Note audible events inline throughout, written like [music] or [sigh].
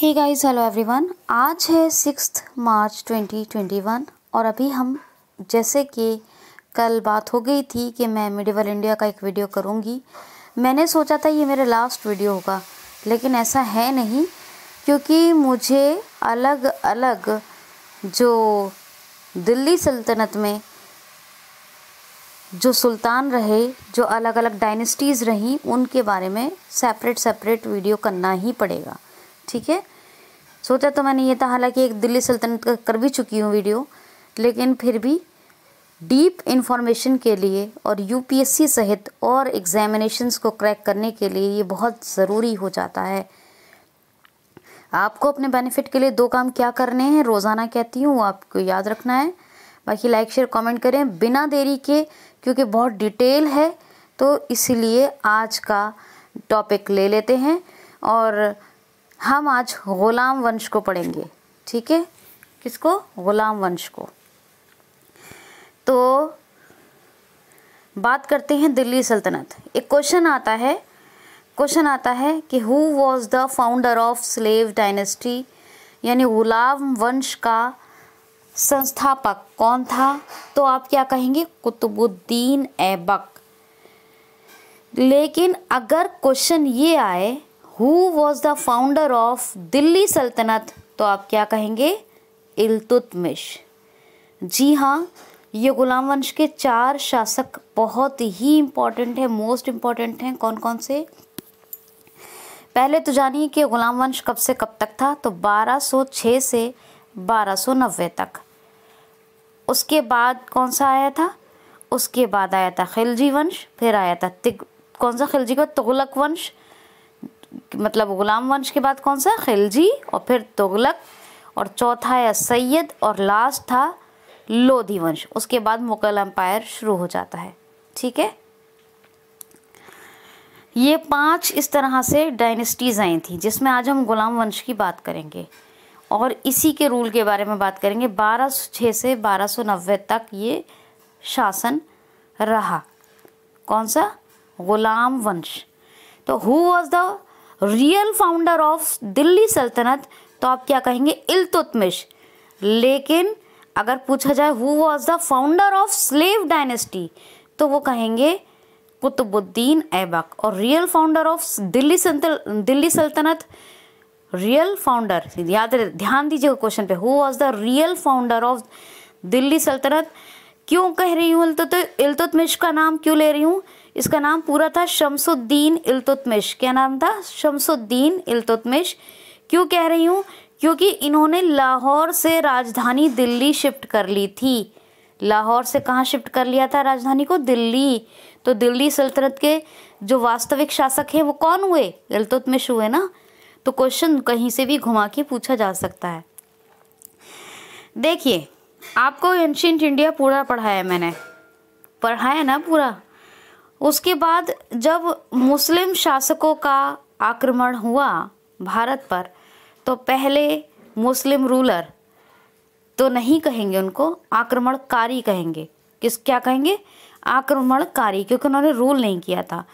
ही guys hello everyone आज है six March 2021 और अभी हम जैसे कि कल बात हो गई थी कि मैं मिडिवल इंडिया का एक वीडियो करूँगी मैंने सोचा था ये मेरा लास्ट वीडियो होगा लेकिन ऐसा है नहीं क्योंकि मुझे अलग अलग जो दिल्ली सल्तनत में जो सुल्तान रहे जो अलग अलग डायनेस्टीज़ रहीं उनके बारे में सेपरेट सेपरेट वीडियो करना ही पड़ेगा ठीक है सोचा तो मैंने ये था हालांकि एक दिल्ली सल्तनत का कर भी चुकी हूँ वीडियो लेकिन फिर भी डीप इन्फॉर्मेशन के लिए और यूपीएससी सहित और एग्जामिनेशंस को क्रैक करने के लिए ये बहुत ज़रूरी हो जाता है आपको अपने बेनिफिट के लिए दो काम क्या करने हैं रोज़ाना कहती हूँ आपको याद रखना है बाकी लाइक शेयर कमेंट करें बिना देरी के क्योंकि बहुत डिटेल है तो इसलिए आज का टॉपिक ले लेते हैं और हम आज गुलाम वंश को पढ़ेंगे ठीक है किसको गुलाम वंश को तो बात करते हैं दिल्ली सल्तनत एक क्वेश्चन आता है क्वेश्चन आता है कि who was the founder of slave dynasty यानी गुलाम वंश का संस्थापक कौन था तो आप क्या कहेंगे कुतुबुद्दीन ऐबक लेकिन अगर क्वेश्चन ये आए who was the founder of Delhi Sultanat तो आप क्या कहेंगे इल्तुतमिश जी हाँ ये गुलाम वंश के चार शासक बहुत ही इम्पॉर्टेंट है मोस्ट इम्पॉर्टेंट हैं कौन कौन से पहले तो जानिए कि गुलाम वंश कब से कब तक था तो 1206 से 1290 तक उसके बाद कौन सा आया था उसके बाद आया था खिलजी वंश फिर आया था तिग कौन सा खिलजी का तुगलक वंश मतलब गुलाम वंश के बाद कौन सा खिलजी और फिर तुगलक और चौथा है सैयद और लास्ट था लोधी वंश उसके बाद मुगल अम्पायर शुरू हो जाता है ठीक है ये पांच इस तरह से डायनेस्टीज़ आई थी जिसमें आज हम गुलाम वंश की बात करेंगे और इसी के रूल के बारे में बात करेंगे बारह से बारह नब्बे तक ये शासन रहा कौन सा गुलाम वंश तो who was the real founder of Delhi Sultanat तो आप क्या कहेंगे इल्तुतमिश लेकिन अगर पूछा जाए who was the founder of slave dynasty तो वो कहेंगे कुतुबुद्दीन ऐबक और real founder of Delhi Delhi Sultanat real founder याद ध्यान दीजिएगा क्वेश्चन पे who was the real founder of Delhi Sultanat क्यों कह रही हूँ इल्तुत इल्तुतमिश का नाम क्यों ले रही हूँ इसका नाम पूरा था शमसुद्दीन इल्तुतमिश क्या नाम था शमसुद्दीन इल्तुतमिश क्यों कह रही हूँ क्योंकि इन्होंने लाहौर से राजधानी दिल्ली शिफ्ट कर ली थी लाहौर से कहाँ शिफ्ट कर लिया था राजधानी को दिल्ली तो दिल्ली सल्तनत के जो वास्तविक शासक हैं वो कौन हुए इल्तुतमिश हुए ना तो क्वेश्चन कहीं से भी घुमा के पूछा जा सकता है देखिए आपको एंशियंट इंडिया पूरा पढ़ाया है मैंने पढ़ाया ना पूरा उसके बाद जब मुस्लिम शासकों का आक्रमण हुआ भारत पर तो पहले मुस्लिम रूलर तो नहीं कहेंगे उनको आक्रमणकारी कहेंगे किस क्या कहेंगे आक्रमणकारी क्योंकि उन्होंने रूल नहीं किया था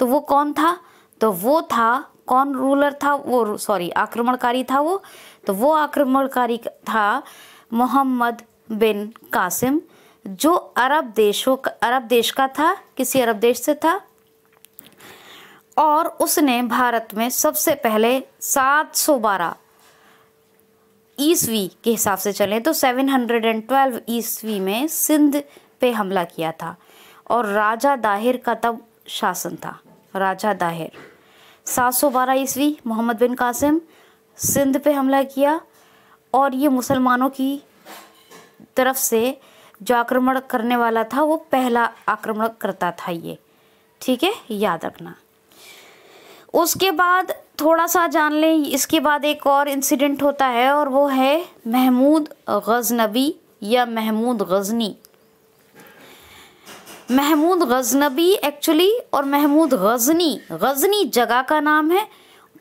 तो वो कौन था तो वो था कौन रूलर था वो सॉरी आक्रमणकारी था वो तो वो आक्रमणकारी था मोहम्मद बिन कासिम जो अरब देशों का अरब देश का था किसी अरब देश से था और उसने भारत में सबसे पहले 712 ईस्वी के हिसाब से चले तो 712 ईस्वी में सिंध पे हमला किया था और राजा दाहिर का तब शासन था राजा दाहिर 712 ईस्वी मोहम्मद बिन कासिम सिंध पे हमला किया और ये मुसलमानों की तरफ से जो आक्रमण करने वाला था वो पहला आक्रमण करता था ये ठीक है याद रखना उसके बाद थोड़ा सा जान लें इसके बाद एक और इंसिडेंट होता है और वो है महमूद गजनबी या महमूद गजनी महमूद गजनबी एक्चुअली और महमूद गजनी गजनी जगह का नाम है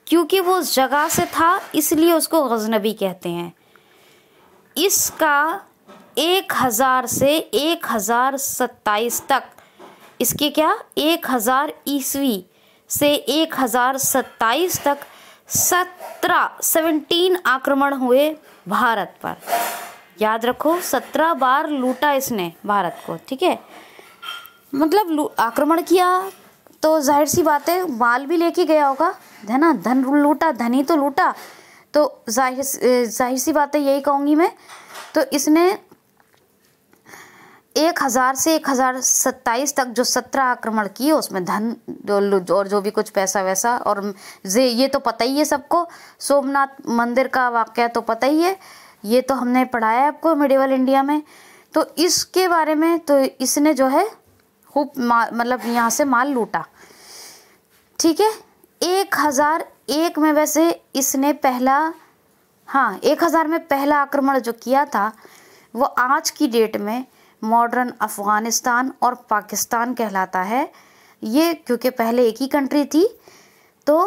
क्योंकि वो उस जगह से था इसलिए उसको गजनबी कहते हैं इसका एक हज़ार से एक हज़ार सत्ताईस तक इसके क्या एक हज़ार ईस्वी से एक हज़ार सत्ताईस तक सत्रह सेवनटीन आक्रमण हुए भारत पर याद रखो सत्रह बार लूटा इसने भारत को ठीक है मतलब आक्रमण किया तो जाहिर सी बात है माल भी लेके गया होगा है ना धन लूटा धनी तो लूटा तो जाहिर जाहिर सी बात है यही कहूँगी मैं तो इसने एक हज़ार से एक हज़ार सत्ताईस तक जो सत्रह आक्रमण किए उसमें धन जो और जो भी कुछ पैसा वैसा और ये ये तो पता ही है सबको सोमनाथ मंदिर का वाक्य तो पता ही है ये तो हमने पढ़ाया है आपको मिडिवल इंडिया में तो इसके बारे में तो इसने जो है खूब मतलब यहाँ से माल लूटा ठीक है एक हज़ार एक में वैसे इसने पहला हाँ एक हज़ार में पहला आक्रमण जो किया था वो आज की डेट में मॉडर्न अफ़गानिस्तान और पाकिस्तान कहलाता है ये क्योंकि पहले एक ही कंट्री थी तो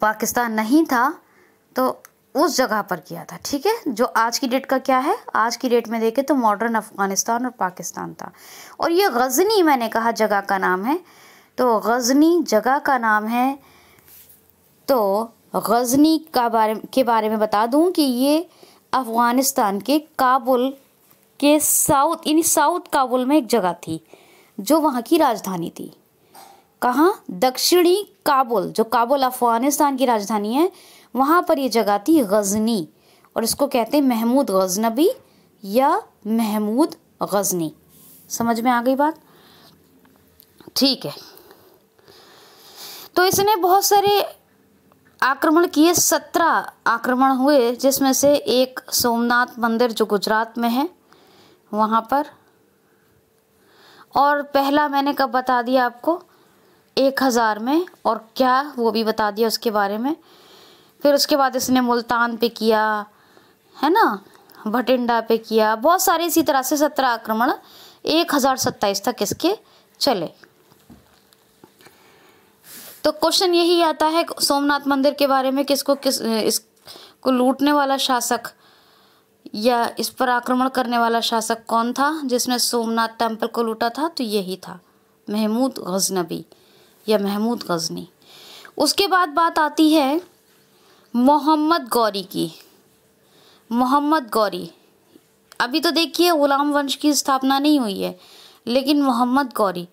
पाकिस्तान नहीं था तो उस जगह पर किया था ठीक है जो आज की डेट का क्या है आज की डेट में देखें तो मॉडर्न अफ़गानिस्तान और पाकिस्तान था और ये गज़नी मैंने कहा जगह का नाम है तो गज़नी जगह का नाम है तो गज़नी का बारे के बारे में बता दूं कि ये अफ़गानिस्तान के काबुल के साउथ यानी साउथ काबुल में एक जगह थी जो वहाँ की राजधानी थी कहाँ दक्षिणी काबुल जो काबुल अफ़गानिस्तान की राजधानी है वहाँ पर ये जगह थी गजनी और इसको कहते हैं महमूद गजनबी या महमूद गजनी समझ में आ गई बात ठीक है तो इसने बहुत सारे आक्रमण किए सत्रह आक्रमण हुए जिसमें से एक सोमनाथ मंदिर जो गुजरात में है वहाँ पर और पहला मैंने कब बता दिया आपको एक हज़ार में और क्या वो भी बता दिया उसके बारे में फिर उसके बाद इसने मुल्तान पे किया है ना भटिंडा पे किया बहुत सारे इसी तरह से सत्रह आक्रमण एक हज़ार सत्ताईस तक इसके चले तो क्वेश्चन यही आता है सोमनाथ मंदिर के बारे में किसको किस इसको लूटने वाला शासक या इस पर आक्रमण करने वाला शासक कौन था जिसने सोमनाथ टेम्पल को लूटा था तो यही था महमूद गजनबी या महमूद गजनी उसके बाद बात आती है मोहम्मद गौरी की मोहम्मद गौरी अभी तो देखिए ग़ुलाम वंश की स्थापना नहीं हुई है लेकिन मोहम्मद गौरी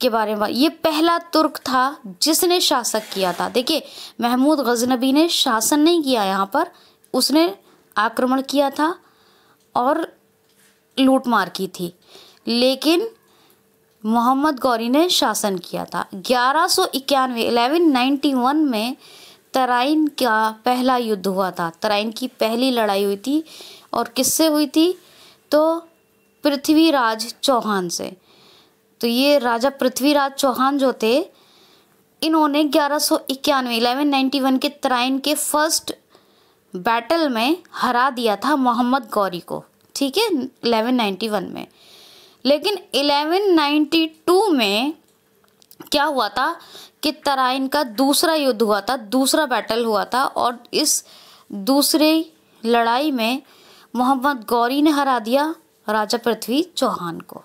के बारे में ये पहला तुर्क था जिसने शासक किया था देखिए महमूद गजनबी ने शासन नहीं किया यहाँ पर उसने आक्रमण किया था और लूटमार की थी लेकिन मोहम्मद गौरी ने शासन किया था ग्यारह सौ इक्यानवे एलेवन नाइन्टी वन में तराइन का पहला युद्ध हुआ था तराइन की पहली लड़ाई हुई थी और किससे हुई थी तो पृथ्वीराज चौहान से तो ये राजा पृथ्वीराज चौहान जो थे इन्होंने ग्यारह सौ इक्यानवे इलेवन नाइन्टी वन के तराइन के फर्स्ट बैटल में हरा दिया था मोहम्मद गौरी को ठीक है 1191 में लेकिन 1192 में क्या हुआ था कि तराइन का दूसरा युद्ध हुआ था दूसरा बैटल हुआ था और इस दूसरे लड़ाई में मोहम्मद गौरी ने हरा दिया राजा पृथ्वी चौहान को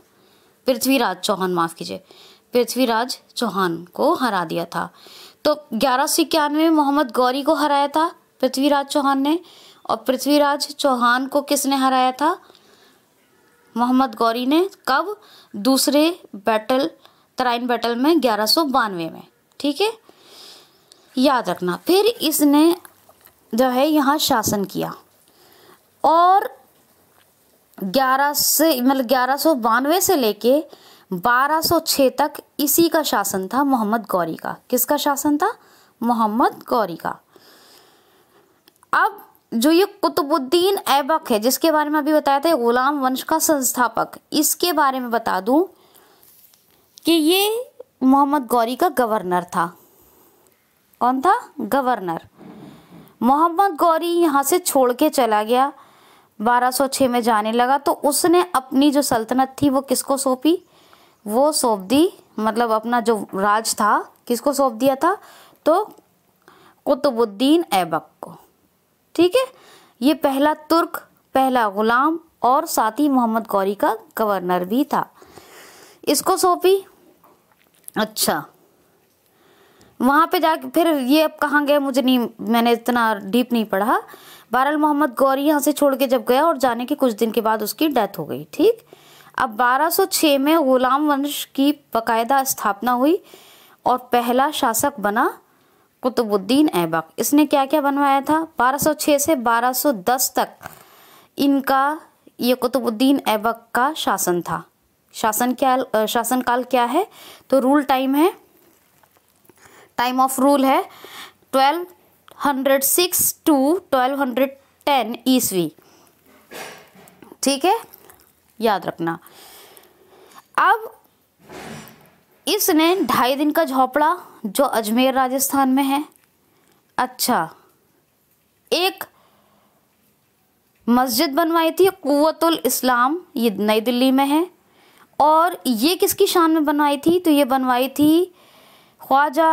पृथ्वीराज चौहान माफ़ कीजिए पृथ्वीराज चौहान को हरा दिया था तो ग्यारह सौ इक्यानवे में मोहम्मद गौरी को हराया था पृथ्वीराज चौहान ने और पृथ्वीराज चौहान को किसने हराया था मोहम्मद गौरी ने कब दूसरे बैटल तराइन बैटल में ग्यारह बानवे में ठीक है याद रखना फिर इसने जो है यहाँ शासन किया और ग्यारह से मतलब ग्यारह सौ बानवे से लेके बारह सौ छः तक इसी का शासन था मोहम्मद गौरी का किसका शासन था मोहम्मद गौरी का अब जो ये कुतुबुद्दीन ऐबक है जिसके बारे में अभी बताया था गुलाम वंश का संस्थापक इसके बारे में बता दूं कि ये मोहम्मद गौरी का गवर्नर था कौन था गवर्नर मोहम्मद गौरी यहाँ से छोड़ के चला गया 1206 में जाने लगा तो उसने अपनी जो सल्तनत थी वो किसको सौंपी वो सौंप दी मतलब अपना जो राज था किसको सौंप दिया था तो कुतुबुद्दीन ऐबक को ठीक है ये पहला तुर्क पहला गुलाम और साथ ही मोहम्मद गौरी का गवर्नर भी था इसको सौंपी अच्छा वहां पे जाके फिर ये अब कहाँ गए मुझे नहीं मैंने इतना डीप नहीं पढ़ा बहरहाल मोहम्मद गौरी यहाँ से छोड़ के जब गया और जाने के कुछ दिन के बाद उसकी डेथ हो गई ठीक अब 1206 में गुलाम वंश की बकायदा स्थापना हुई और पहला शासक बना कुतुबुद्दीन ऐबक इसने क्या क्या बनवाया था 1206 से 1210 तक इनका ये कुतुबुद्दीन ऐबक का शासन था शासन क्या शासनकाल क्या है तो रूल टाइम है टाइम ऑफ रूल है 1206 टू 1210 ईस्वी ठीक है याद रखना अब इसने ढाई दिन का झोपड़ा जो अजमेर राजस्थान में है अच्छा एक मस्जिद बनवाई थी कुतुल इस्लाम ये नई दिल्ली में है और ये किसकी शान में बनवाई थी तो ये बनवाई थी ख्वाजा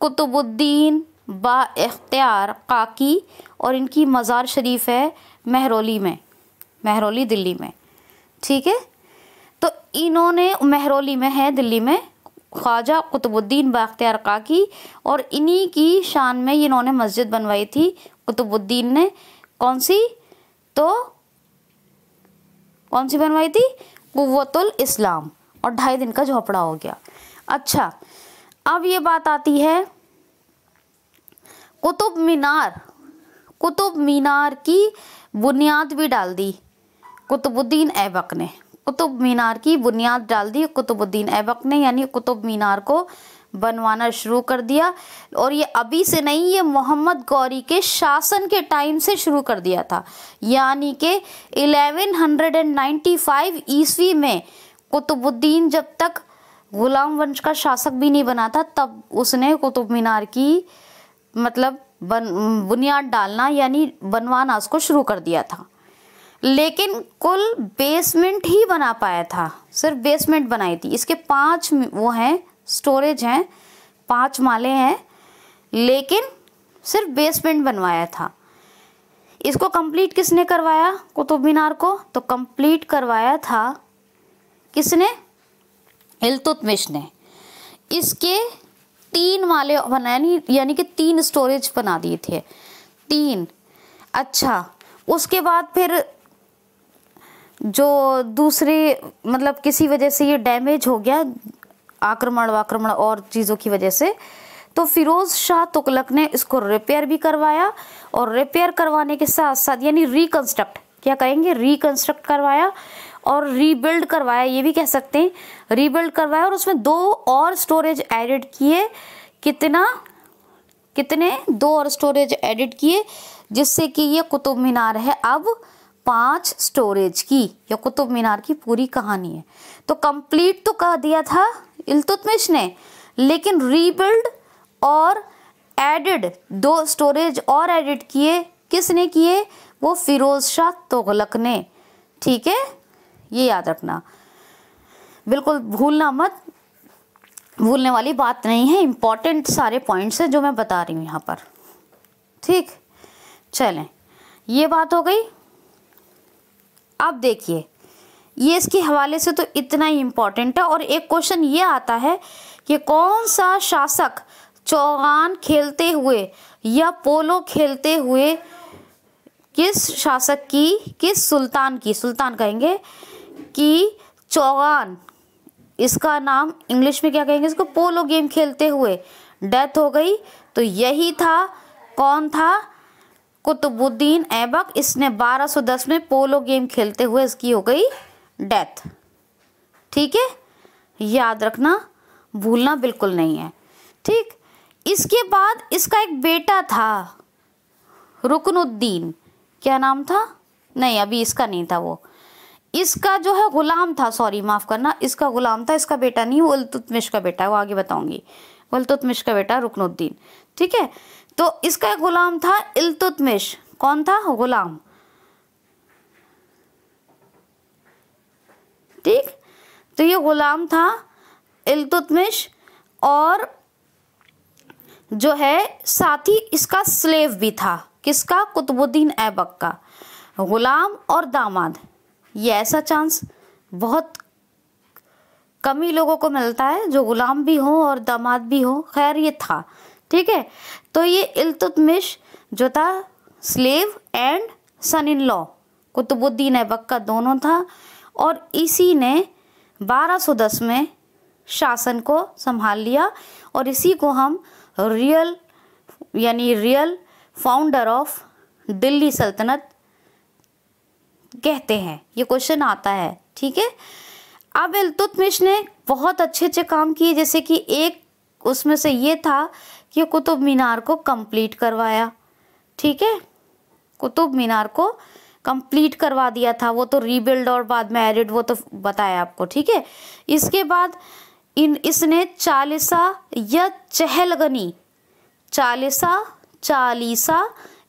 कुतुबुद्दीन बाख्तियार काकी और इनकी मज़ार शरीफ है महरौली में महरौली दिल्ली में ठीक है तो इन्होंने महरौली में है दिल्ली में ख्वाजा कुतुबुद्दीन बाख्तियार काकी और इन्हीं की शान में इन्होंने मस्जिद बनवाई थी कुतुबुद्दीन ने कौन सी तो कौन सी बनवाई थी कुतुल इस्लाम और ढाई दिन का झोपड़ा हो गया अच्छा अब ये बात आती है कुतुब मीनार कुतुब मीनार की बुनियाद भी डाल दी कुतुबुद्दीन ऐबक ने कुतुब मीनार की बुनियाद डाल दी कुतुबुद्दीन ऐबक ने यानी कुतुब मीनार को बनवाना शुरू कर दिया और ये अभी से नहीं ये मोहम्मद गौरी के शासन के टाइम से शुरू कर दिया था यानी कि 1195 ईस्वी में कुतुबुद्दीन जब तक गुलाम वंश का शासक भी नहीं बना था तब उसने कुतुब मीनार की मतलब बन बुनियाद डालना यानी बनवाना उसको शुरू कर दिया था लेकिन कुल बेसमेंट ही बना पाया था सिर्फ बेसमेंट बनाई थी इसके पांच वो हैं स्टोरेज हैं पांच माले हैं लेकिन सिर्फ बेसमेंट बनवाया था इसको कंप्लीट किसने करवाया कुतुब मीनार को तो कंप्लीट करवाया था किसने इलतुतमिश ने इसके तीन माले बनानी यानी कि तीन स्टोरेज बना दिए थे तीन अच्छा उसके बाद फिर जो दूसरे मतलब किसी वजह से ये डैमेज हो गया आक्रमण वाक्रमण और चीज़ों की वजह से तो फिरोज़ शाह तुगलक ने इसको रिपेयर भी करवाया और रिपेयर करवाने के साथ साथ यानी रिकन्स्ट्रक्ट क्या कहेंगे रिकन्स्ट्रक्ट करवाया और रीबिल्ड करवाया ये भी कह सकते हैं रीबिल्ड करवाया और उसमें दो और स्टोरेज एडिट किए कितना कितने दो और स्टोरेज एडिट किए जिससे कि ये कुतुब मीनार है अब पांच स्टोरेज की या कुतुब मीनार की पूरी कहानी है तो कंप्लीट तो कह दिया था इलतुतमिश ने लेकिन रीबिल्ड और एडिड दो स्टोरेज और एडिट किए किसने किए वो फिरोज शाह तोगलक ने ठीक है ये याद रखना बिल्कुल भूलना मत भूलने वाली बात नहीं है इम्पॉर्टेंट सारे पॉइंट्स हैं जो मैं बता रही हूँ यहाँ पर ठीक चलें ये बात हो गई अब देखिए ये इसके हवाले से तो इतना ही इम्पॉर्टेंट है और एक क्वेश्चन ये आता है कि कौन सा शासक चौगान खेलते हुए या पोलो खेलते हुए किस शासक की किस सुल्तान की सुल्तान कहेंगे कि चौगान इसका नाम इंग्लिश में क्या कहेंगे इसको पोलो गेम खेलते हुए डेथ हो गई तो यही था कौन था कुतुबुद्दीन ऐबक इसने 1210 में पोलो गेम खेलते हुए इसकी हो गई डेथ ठीक है याद रखना भूलना बिल्कुल नहीं है ठीक इसके बाद इसका एक बेटा था रुकनुद्दीन क्या नाम था नहीं अभी इसका नहीं था वो इसका जो है गुलाम था सॉरी माफ़ करना इसका गुलाम था इसका बेटा नहीं वो अलतुतमिश का बेटा है वो आगे बताऊंगी अल्तुतमिश का बेटा रुकनुद्दीन ठीक है तो इसका एक गुलाम था इल्तुतमिश कौन था गुलाम ठीक तो ये गुलाम था इल्तुतमिश और जो है साथ ही इसका स्लेव भी था किसका कुतुबुद्दीन ऐबक का गुलाम और दामाद ये ऐसा चांस बहुत कम ही लोगों को मिलता है जो गुलाम भी हो और दामाद भी हो खैर ये था ठीक है तो ये इल्तुतमिश जो था slave and son in law Qutubuddin Aibak का दोनों था और इसी ने 1210 में शासन को संभाल लिया और इसी को हम रियल यानी रियल फाउंडर ऑफ दिल्ली सल्तनत कहते हैं ये क्वेश्चन आता है ठीक है अब इल्तुतमिश ने बहुत अच्छे अच्छे काम किए जैसे कि एक उसमें से ये था कि कुतुब मीनार को कंप्लीट करवाया ठीक है कुतुब मीनार को कंप्लीट करवा दिया था वो तो रीबिल्ड और बाद में एडिड वो तो बताया आपको ठीक है इसके बाद इन इसने चालीसा या चहलगनी चालीसा चालीसा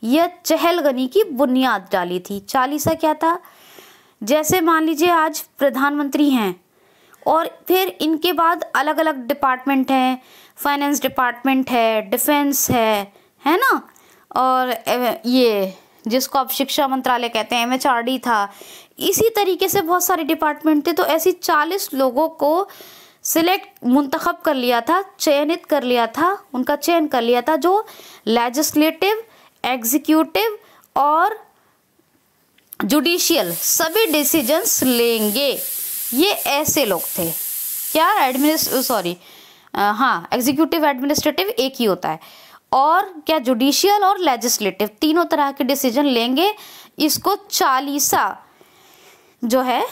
या चहलगनी की बुनियाद डाली थी चालीसा क्या था जैसे मान लीजिए आज प्रधानमंत्री हैं और फिर इनके बाद अलग अलग डिपार्टमेंट हैं फाइनेंस डिपार्टमेंट है डिफेंस है है ना और ये जिसको आप शिक्षा मंत्रालय कहते हैं एमएचआरडी था इसी तरीके से बहुत सारे डिपार्टमेंट थे तो ऐसी चालीस लोगों को सिलेक्ट मुंतखब कर लिया था चयनित कर लिया था उनका चयन कर लिया था जो लेजिस्लेटिव एग्जीक्यूटिव और जुडिशियल सभी डिसीजंस लेंगे ये ऐसे लोग थे क्या एडमिनिस्ट सॉरी हाँ एग्जीक्यूटिव एडमिनिस्ट्रेटिव एक ही होता है और क्या जुडिशियल और लेजिस्लेटिव तीनों तरह के डिसीजन लेंगे इसको चालीसा जो है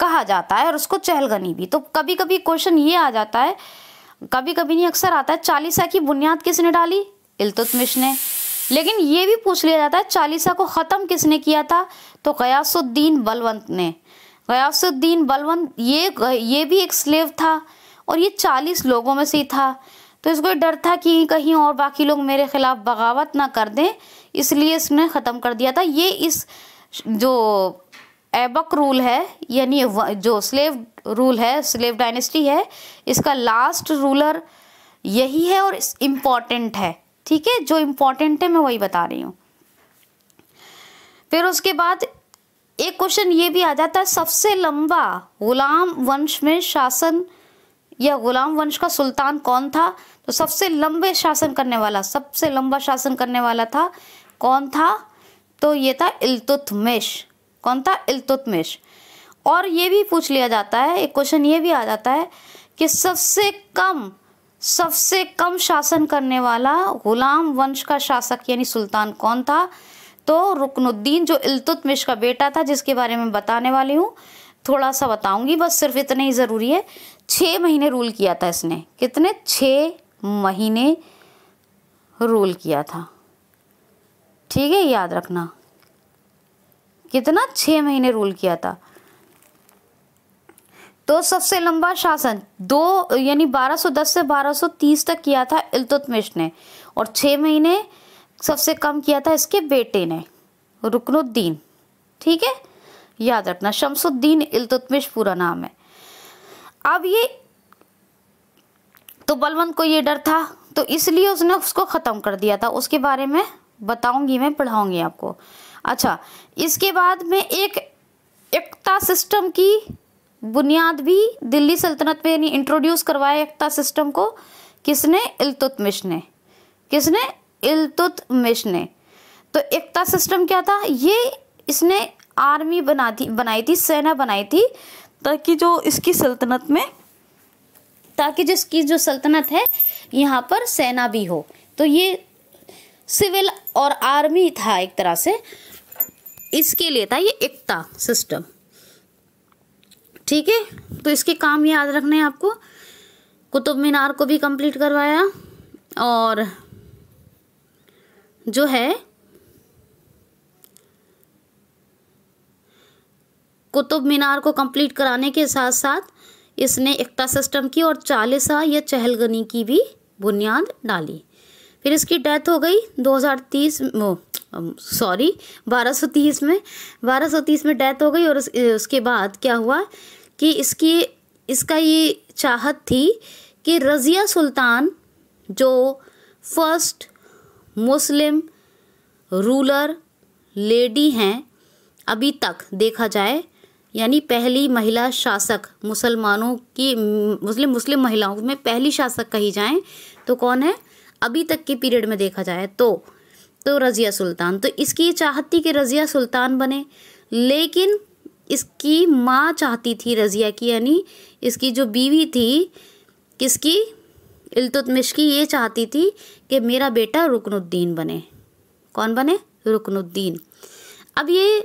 कहा जाता है और उसको चहलगनी भी तो कभी कभी क्वेश्चन ये आ जाता है कभी कभी नहीं अक्सर आता है चालीसा की बुनियाद किसने डाली इलतुतमिश ने लेकिन ये भी पूछ लिया जाता है चालीसा को ख़त्म किसने किया था तो गयासुद्दीन बलवंत ने गयासुद्दीन बलवंत ये ये भी एक स्लेव था और ये चालीस लोगों में से ही था तो इसको डर था कि कहीं और बाकी लोग मेरे ख़िलाफ़ बगावत ना कर दें इसलिए इसने ख़त्म कर दिया था ये इस जो एबक रूल है यानी जो स्लेव रूल है स्लेव डायनेस्टी है इसका लास्ट रूलर यही है और इम्पॉर्टेंट है ठीक है जो इम्पोर्टेंट है मैं वही बता रही हूँ फिर उसके बाद एक क्वेश्चन ये भी आ जाता है सबसे लंबा गुलाम वंश में शासन या गुलाम वंश का सुल्तान कौन था तो सबसे लंबे शासन करने वाला सबसे लंबा शासन करने वाला था कौन था तो ये था इल्तुतमिश कौन था इल्तुतमिश और ये भी पूछ लिया जाता है एक क्वेश्चन ये भी आ जाता है कि सबसे कम सबसे कम शासन करने वाला गुलाम वंश का शासक यानी सुल्तान कौन था तो रुकनुद्दीन जो इल्तुतमिश का बेटा था जिसके बारे में बताने वाली हूँ थोड़ा सा बताऊंगी बस सिर्फ इतना ही ज़रूरी है छः महीने रूल किया था इसने कितने छः महीने रूल किया था ठीक है याद रखना कितना छः महीने रूल किया था तो सबसे लंबा शासन दो यानी 1210 से 1230 तक किया था इल्तुतमिश ने और छः महीने सबसे कम किया था इसके बेटे ने रुकनुद्दीन ठीक है याद रखना शमसुद्दीन इल्तुतमिश पूरा नाम है अब ये तो बलवंत को ये डर था तो इसलिए उसने उसको ख़त्म कर दिया था उसके बारे में बताऊंगी मैं पढ़ाऊंगी आपको अच्छा इसके बाद में एक एकता सिस्टम की बुनियाद भी दिल्ली सल्तनत पे यानी इंट्रोड्यूस करवाया एकता सिस्टम को किसने इल्तुतमिश ने किसने इल्तुतमिश ने तो एकता सिस्टम क्या था ये इसने आर्मी बना थी बनाई थी सेना बनाई थी ताकि जो इसकी सल्तनत में ताकि जिसकी जो सल्तनत है यहाँ पर सेना भी हो तो ये सिविल और आर्मी था एक तरह से इसके लिए था ये एकता सिस्टम ठीक है तो इसके काम याद रखने हैं आपको कुतुब मीनार को भी कंप्लीट करवाया और जो है कुतुब मीनार को कंप्लीट कराने के साथ साथ इसने एकता सिस्टम की और चालीसा या चहलगनी की भी बुनियाद डाली फिर इसकी डेथ हो गई 2030 हज़ार सॉरी बारह सौ तीस में बारह सौ तीस में डेथ हो गई और उस, उसके बाद क्या हुआ कि इसकी इसका ये चाहत थी कि रज़िया सुल्तान जो फर्स्ट मुस्लिम रूलर लेडी हैं अभी तक देखा जाए यानी पहली महिला शासक मुसलमानों की मुस्लिम मुस्लिम महिलाओं में पहली शासक कही जाएं तो कौन है अभी तक के पीरियड में देखा जाए तो तो रज़िया सुल्तान तो इसकी चाहत थी कि रज़िया सुल्तान बने लेकिन इसकी माँ चाहती थी रज़िया की यानी इसकी जो बीवी थी किसकी इल्तुतमिश की ये चाहती थी कि मेरा बेटा रुकनुद्दीन बने कौन बने रुकनुद्दीन अब ये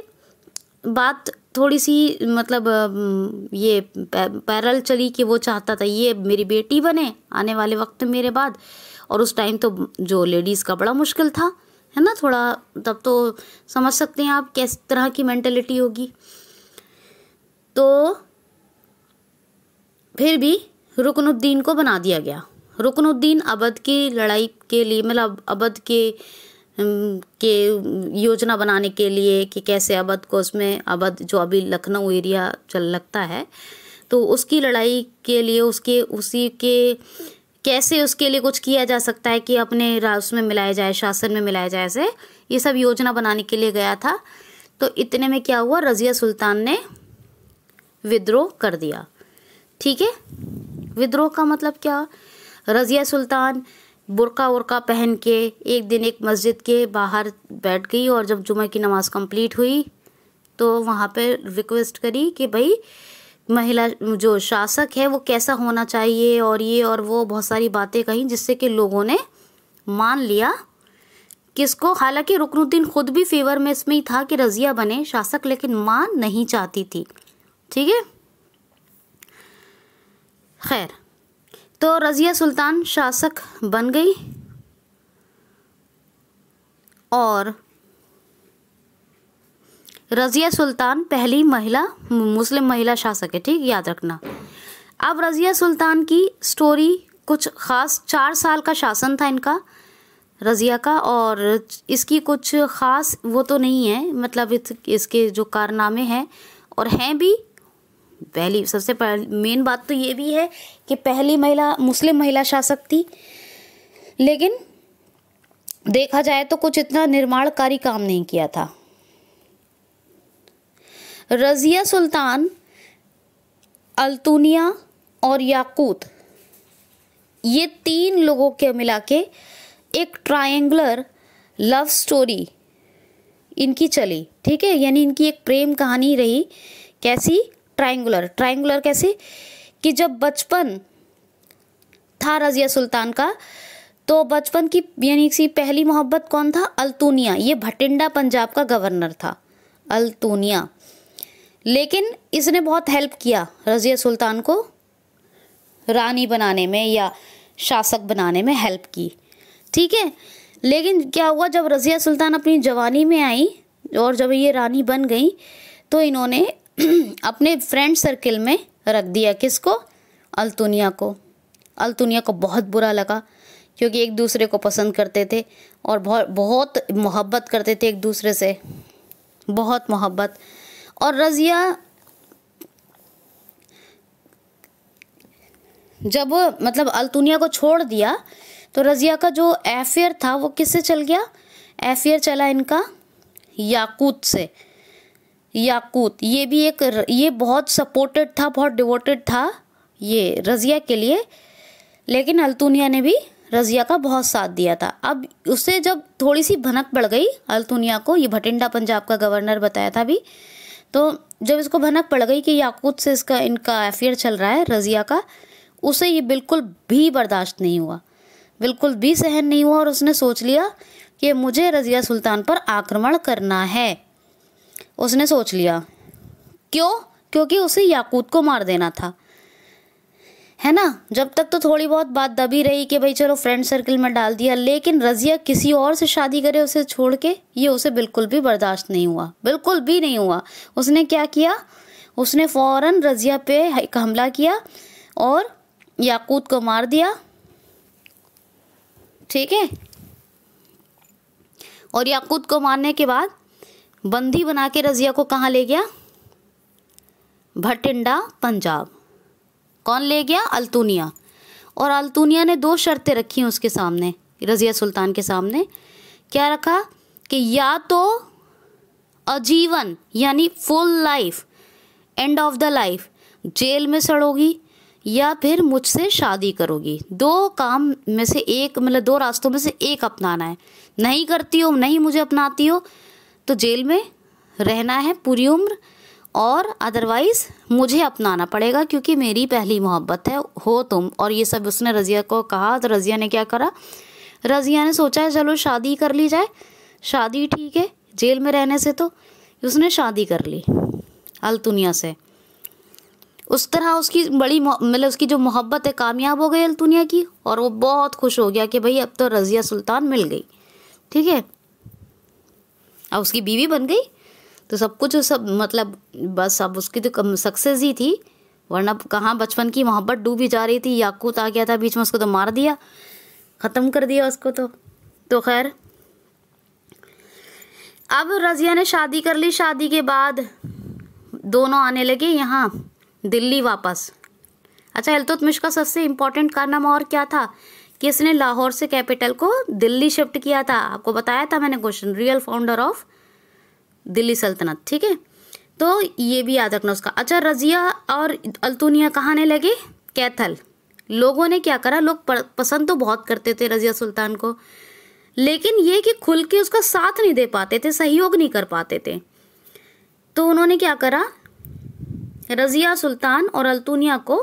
बात थोड़ी सी मतलब ये पैरल चली कि वो चाहता था ये मेरी बेटी बने आने वाले वक्त मेरे बाद और उस टाइम तो जो लेडीज़ का बड़ा मुश्किल था है ना थोड़ा तब तो समझ सकते हैं आप किस तरह की मैंटेलिटी होगी तो फिर भी रुकनुद्दीन को बना दिया गया रुकनुद्दीन अवध की लड़ाई के लिए मतलब अवध के के योजना बनाने के लिए कि कैसे अवध को उसमें अवध जो अभी लखनऊ एरिया चल लगता है तो उसकी लड़ाई के लिए उसके उसी के कैसे उसके लिए कुछ किया जा सकता है कि अपने उसमें मिलाया जाए शासन में मिलाया जाए ऐसे ये सब योजना बनाने के लिए गया था तो इतने में क्या हुआ रज़िया सुल्तान ने विद्रोह कर दिया ठीक है विद्रोह का मतलब क्या रज़िया सुल्तान बुरका वुरक़ा पहन के एक दिन एक मस्जिद के बाहर बैठ गई और जब जुमे की नमाज़ कंप्लीट हुई तो वहाँ पर रिक्वेस्ट करी कि भाई महिला जो शासक है वो कैसा होना चाहिए और ये और वो बहुत सारी बातें कही जिससे कि लोगों ने मान लिया किसको हालांकि रुकनुद्दीन खुद भी फेवर में इसमें ही था कि रजिया बने शासक लेकिन मान नहीं चाहती थी ठीक है खैर तो रजिया सुल्तान शासक बन गई और रज़िया सुल्तान पहली महिला मुस्लिम महिला शासक है ठीक याद रखना अब रज़िया सुल्तान की स्टोरी कुछ ख़ास चार साल का शासन था इनका रज़िया का और इसकी कुछ ख़ास वो तो नहीं है मतलब इसके जो कारनामे हैं और हैं भी पहली सबसे मेन बात तो ये भी है कि पहली महिला मुस्लिम महिला शासक थी लेकिन देखा जाए तो कुछ इतना निर्माणकारी काम नहीं किया था रज़िया सुल्तान अल्तुनिया और याकूत ये तीन लोगों के मिला के एक ट्रायंगलर लव स्टोरी इनकी चली ठीक है यानी इनकी एक प्रेम कहानी रही कैसी ट्रायंगुलर ट्रायंगुलर कैसे कि जब बचपन था रज़िया सुल्तान का तो बचपन की यानी सी पहली मोहब्बत कौन था अल्तुनिया ये भटिंडा पंजाब का गवर्नर था अल्तुनिया लेकिन इसने बहुत हेल्प किया रज़िया सुल्तान को रानी बनाने में या शासक बनाने में हेल्प की ठीक है लेकिन क्या हुआ जब रज़िया सुल्तान अपनी जवानी में आई और जब ये रानी बन गई तो इन्होंने [clears throat] अपने फ्रेंड सर्किल में रख दिया किसको अल्तुनिया को अल्तुनिया को बहुत बुरा लगा क्योंकि एक दूसरे को पसंद करते थे और बहुत बहुत मोहब्बत करते थे एक दूसरे से बहुत मोहब्बत और रज़िया जब मतलब अल्तुनिया को छोड़ दिया तो रज़िया का जो एफियर था वो किससे चल गया एफेयर चला इनका याकूत से याकूत ये भी एक ये बहुत सपोर्टेड था बहुत डिवोटेड था ये रज़िया के लिए लेकिन अल्तुनिया ने भी रज़िया का बहुत साथ दिया था अब उससे जब थोड़ी सी भनक पड़ गई अल्तुनिया को ये भटिंडा पंजाब का गवर्नर बताया था अभी तो जब इसको भनक पड़ गई कि याकूत से इसका इनका अफेयर चल रहा है रज़िया का उसे ये बिल्कुल भी बर्दाश्त नहीं हुआ बिल्कुल भी सहन नहीं हुआ और उसने सोच लिया कि मुझे रज़िया सुल्तान पर आक्रमण करना है उसने सोच लिया क्यों क्योंकि उसे याकूत को मार देना था है ना जब तक तो थोड़ी बहुत बात दबी रही कि भाई चलो फ्रेंड सर्कल में डाल दिया लेकिन रजिया किसी और से शादी करे उसे छोड़ के ये उसे बिल्कुल भी बर्दाश्त नहीं हुआ बिल्कुल भी नहीं हुआ उसने क्या किया उसने फौरन रजिया पे एक हमला किया और याकूत को मार दिया ठीक है और याकूत को मारने के बाद बंदी बना के रजिया को कहाँ ले गया भटिंडा पंजाब कौन ले गया अल्तूनिया और अल्तूनिया ने दो शर्तें रखी उसके सामने रज़िया सुल्तान के सामने क्या रखा कि या तो आजीवन यानी full life end of the life jail में सड़ोगी या फिर मुझसे शादी करोगी दो काम में से एक मतलब दो रास्तों में से एक अपनाना है नहीं करती हो नहीं मुझे अपनाती हो तो जेल में रहना है पूरी उम्र और अदरवाइज़ मुझे अपनाना पड़ेगा क्योंकि मेरी पहली मोहब्बत है हो तुम और ये सब उसने रज़िया को कहा तो रज़िया ने क्या करा रज़िया ने सोचा है चलो शादी कर ली जाए शादी ठीक है जेल में रहने से तो उसने शादी कर ली अलतुनिया से उस तरह उसकी बड़ी मतलब उसकी जो मोहब्बत है कामयाब हो गई अलतुनिया की और वो बहुत खुश हो गया कि भाई अब तो रज़िया सुल्तान मिल गई ठीक है अब उसकी बीवी बन गई तो सब कुछ सब मतलब बस अब उसकी तो सक्सेस ही थी वरना कहाँ बचपन की मोहब्बत डूबी जा रही थी याकूत आ गया था बीच में उसको तो मार दिया ख़त्म कर दिया उसको तो तो खैर अब रज़िया ने शादी कर ली शादी के बाद दोनों आने लगे यहाँ दिल्ली वापस अच्छा अल्तुतमिश मिश का सबसे इम्पोर्टेंट कारनामा और क्या था कि इसने लाहौर से कैपिटल को दिल्ली शिफ्ट किया था आपको बताया था मैंने question real founder of Delhi Sultanat ठीक है तो ये भी याद रखना उसका अच्छा रजिया और अल्तूनिया कहाँ आने लगे कैथल लोगों ने क्या करा लोग पसंद तो बहुत करते थे रजिया सुल्तान को लेकिन ये कि खुल के उसका साथ नहीं दे पाते थे सहयोग नहीं कर पाते थे तो उन्होंने क्या करा रजिया सुल्तान और अल्तूनिया को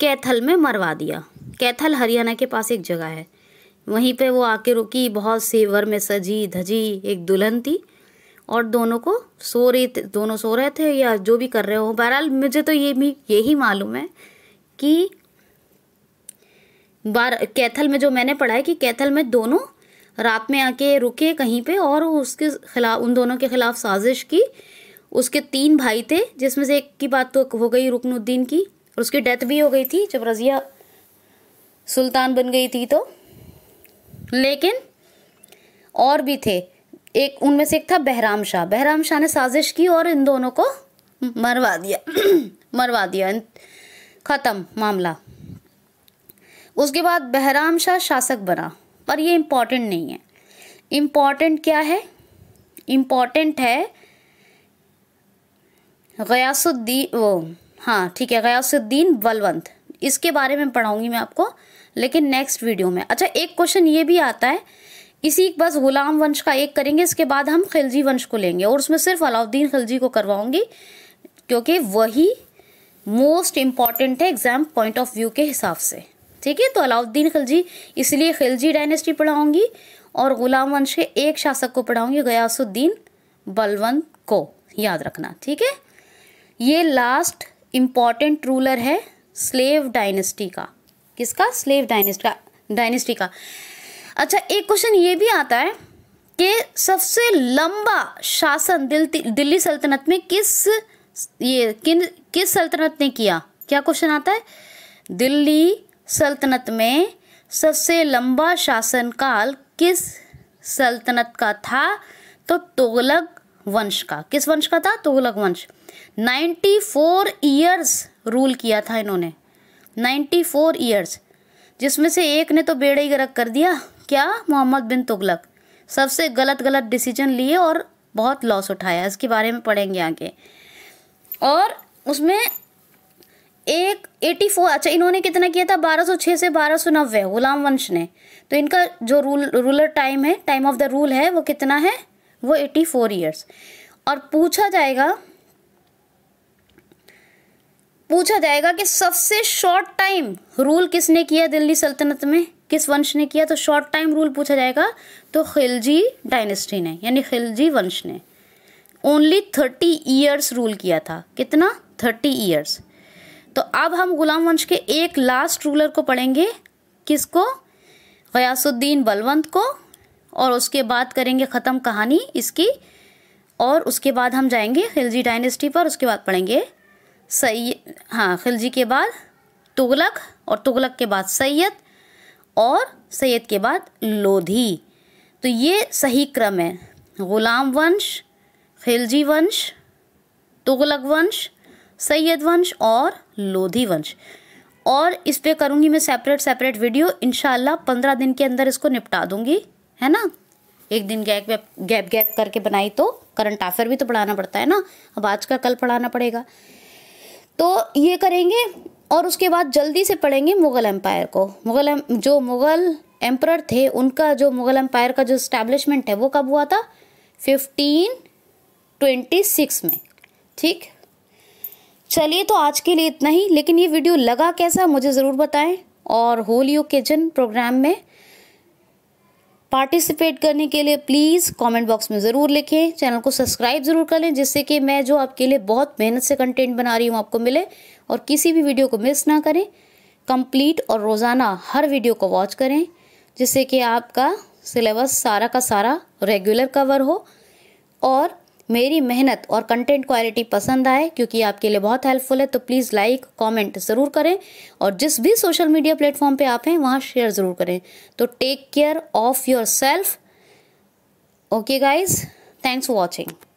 कैथल में मरवा दिया कैथल हरियाणा के पास एक जगह है वहीं पे वो आके रुकी बहुत सेवर में सजी धजी एक दुल्हन थी और दोनों को सो रही थे दोनों सो रहे थे या जो भी कर रहे हो बहरहाल मुझे तो ये भी यही मालूम है कि बार कैथल में जो मैंने पढ़ा है कि कैथल में दोनों रात में आके रुके कहीं पे और उसके खिलाफ उन दोनों के खिलाफ साजिश की उसके तीन भाई थे जिसमें से एक की बात तो हो गई रुकनुद्दीन की और उसकी डेथ भी हो गई थी जब रज़िया सुल्तान बन गई थी तो लेकिन और भी थे एक उनमें से एक था बहराम शाह बहराम शाह ने साजिश की और इन दोनों को मरवा दिया [clears throat] मरवा दिया ख़त्म मामला उसके बाद बहराम शाह शासक बना पर ये इम्पॉर्टेंट नहीं है इम्पॉर्टेंट क्या है इम्पॉर्टेंट है गयासुद्दीन वो हाँ ठीक है गयासुद्दीन बलवंत इसके बारे में पढ़ाऊंगी मैं आपको लेकिन नेक्स्ट वीडियो में अच्छा एक क्वेश्चन ये भी आता है इसी बस गुलाम वंश का एक करेंगे इसके बाद हम खिलजी वंश को लेंगे और उसमें सिर्फ अलाउद्दीन खिलजी को करवाऊंगी क्योंकि वही मोस्ट इम्पॉर्टेंट है एग्जाम पॉइंट ऑफ व्यू के हिसाब से ठीक है तो अलाउद्दीन खिलजी इसलिए खिलजी डायनेस्टी पढ़ाऊंगी और गुलाम वंश के एक शासक को पढ़ाऊंगी गयासुद्दीन बलवंत को याद रखना ठीक है ये लास्ट इम्पॉर्टेंट रूलर है स्लेव डायनेस्टी का किसका स्लेव डायनेस्टी का डायनेस्टी का अच्छा एक क्वेश्चन ये भी आता है कि सबसे लंबा शासन दिल, दिल्ली सल्तनत में किस ये किन किस सल्तनत ने किया क्या क्वेश्चन आता है दिल्ली सल्तनत में सबसे लंबा शासनकाल किस सल्तनत का था तो तोगलक वंश का किस वंश का था तोगलक वंश 94 इयर्स रूल किया था इन्होंने 94 इयर्स जिसमें से एक ने तो बेड़े ही गरक कर दिया क्या मोहम्मद बिन तुगलक सबसे गलत गलत डिसीजन लिए और बहुत लॉस उठाया इसके बारे में पढ़ेंगे आगे और उसमें एक एटी फोर अच्छा इन्होंने कितना किया था बारह सौ छः से बारह सौ नब्बे गुलाम वंश ने तो इनका जो रूल रूलर टाइम है टाइम ऑफ द रूल है वो कितना है वो एटी फोर ईयर्स और पूछा जाएगा पूछा जाएगा कि सबसे शॉर्ट टाइम रूल किसने किया दिल्ली सल्तनत में किस वंश ने किया तो शॉर्ट टाइम रूल पूछा जाएगा तो खिलजी डायनेस्टी ने यानी खिलजी वंश ने ओनली थर्टी ईयर्स रूल किया था कितना थर्टी ईयर्स तो अब हम गुलाम वंश के एक लास्ट रूलर को पढ़ेंगे किसको गयासुद्दीन बलवंत को और उसके बाद करेंगे ख़त्म कहानी इसकी और उसके बाद हम जाएंगे खिलजी डायनेस्टी पर उसके बाद पढ़ेंगे सैय हाँ खिलजी के बाद तुगलक और तुगलक के बाद सैयद और सैयद के बाद लोधी तो ये सही क्रम है ग़ुलाम वंश खिलजी वंश तुगलक वंश सैयद वंश और लोधी वंश और इस पर करूँगी मैं सेपरेट सेपरेट वीडियो इन पंद्रह दिन के अंदर इसको निपटा दूँगी है ना एक दिन गैप गैप गैप गैप करके बनाई तो करंट अफेयर भी तो पढ़ाना पड़ता है ना अब आज का कल पढ़ाना पड़ेगा तो ये करेंगे और उसके बाद जल्दी से पढ़ेंगे मुग़ल एम्पायर को मुग़ल जो मुग़ल एम्प्रर थे उनका जो मुग़ल एम्पायर का जो इस्टेब्लिशमेंट है वो कब हुआ था फिफ्टीन ट्वेंटी सिक्स में ठीक चलिए तो आज के लिए इतना ही लेकिन ये वीडियो लगा कैसा मुझे ज़रूर बताएं और होली ओकेजन प्रोग्राम में पार्टिसिपेट करने के लिए प्लीज़ कमेंट बॉक्स में ज़रूर लिखें चैनल को सब्सक्राइब ज़रूर कर लें जिससे कि मैं जो आपके लिए बहुत मेहनत से कंटेंट बना रही हूँ आपको मिले और किसी भी वीडियो को मिस ना करें कंप्लीट और रोज़ाना हर वीडियो को वॉच करें जिससे कि आपका सिलेबस सारा का सारा रेगुलर कवर हो और मेरी मेहनत और कंटेंट क्वालिटी पसंद आए क्योंकि आपके लिए बहुत हेल्पफुल है तो प्लीज़ लाइक कमेंट ज़रूर करें और जिस भी सोशल मीडिया प्लेटफॉर्म पे आप हैं वहाँ शेयर ज़रूर करें तो take care of yourself okay guys thanks for watching